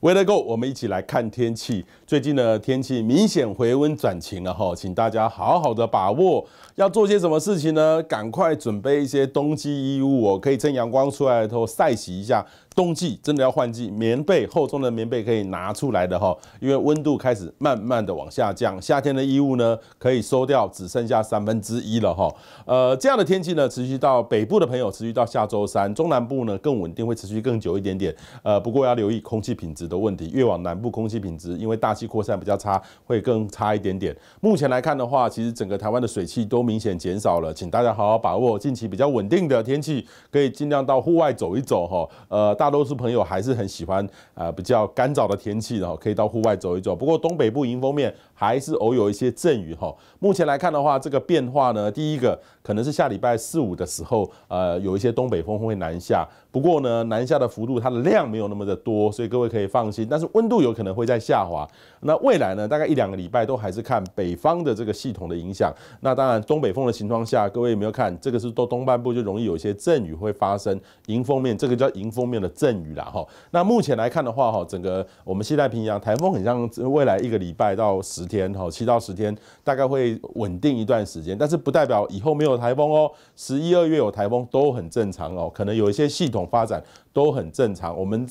为了够，我们一起来看天气。最近的天气明显回温转晴了哈，请大家好好的把握，要做些什么事情呢？赶快准备一些冬季衣物哦，可以趁阳光出来的时候晒洗一下。冬季真的要换季，棉被厚重的棉被可以拿出来的哈，因为温度开始慢慢的往下降。夏天的衣物呢，可以收掉，只剩下三分之一了哈。呃，这样的天气呢，持续到北部的朋友持续到下周三，中南部呢更稳定，会持续更久一点点。呃，不过要留意空气品质。的问题越往南部，空气品质因为大气扩散比较差，会更差一点点。目前来看的话，其实整个台湾的水汽都明显减少了，请大家好好把握近期比较稳定的天气，可以尽量到户外走一走哈。呃，大多数朋友还是很喜欢呃比较干燥的天气，然后可以到户外走一走。不过东北部迎风面还是偶有一些阵雨哈。目前来看的话，这个变化呢，第一个可能是下礼拜四五的时候，呃，有一些东北风会南下，不过呢，南下的幅度它的量没有那么的多，所以各位可以。放心，但是温度有可能会在下滑。那未来呢？大概一两个礼拜都还是看北方的这个系统的影响。那当然，东北风的情况下，各位有没有看，这个是到东半部就容易有一些阵雨会发生。迎风面，这个叫迎风面的阵雨啦哈。那目前来看的话哈，整个我们西太平洋台风很像，未来一个礼拜到十天哈，七到十天大概会稳定一段时间。但是不代表以后没有台风哦，十一二月有台风都很正常哦，可能有一些系统发展都很正常。我们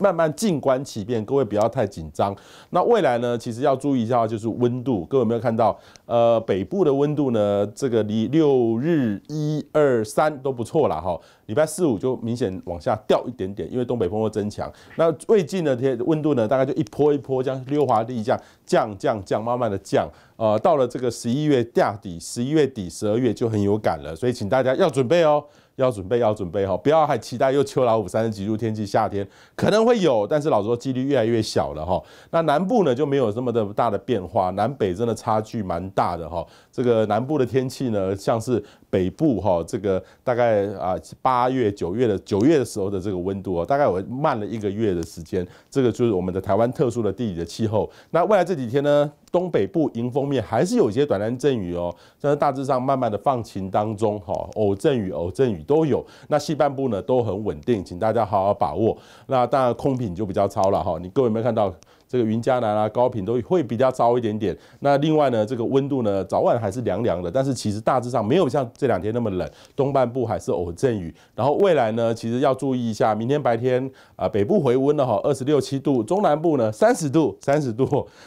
慢慢静观。起变，各位不要太紧张。那未来呢，其实要注意一下，就是温度。各位有没有看到？呃，北部的温度呢，这个礼六日一二三都不错了哈。礼拜四五就明显往下掉一点点，因为东北风会增强。那最近的天温度呢，大概就一波一波这样溜滑梯降降降降，慢慢的降。呃，到了这个十一月底、十一月底、十二月就很有感了，所以请大家要准备哦，要准备，要准备哈，不要还期待又秋老虎、三十几度天气，夏天可能会有，但是老说几率越来越小了哈。那南部呢就没有这么的大的变化，南北真的差距蛮大的哈。这个南部的天气呢，像是北部哈，这个大概啊八月、九月的九月的时候的这个温度哦，大概我慢了一个月的时间，这个就是我们的台湾特殊的地理的气候。那未来这几天呢？东北部迎风面还是有一些短暂阵雨哦，但是大致上慢慢的放晴当中，哈，偶阵雨、偶阵雨都有。那西半部呢都很稳定，请大家好好把握。那当然空品就比较糙了哈，你各位有没有看到？这个云嘉南啊，高品都会比较糟一点点。那另外呢，这个温度呢，早晚还是凉凉的，但是其实大致上没有像这两天那么冷。东半部还是偶阵雨，然后未来呢，其实要注意一下，明天白天啊，北部回温了哈，二十六七度，中南部呢三十度，三十度，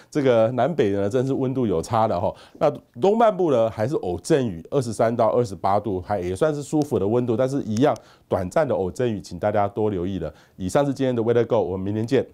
这个南北呢真是温度有差的哈。那东半部呢还是偶阵雨，二十三到二十八度，还也算是舒服的温度，但是一样短暂的偶阵雨，请大家多留意了。以上是今天的 Weather Go，我们明天见。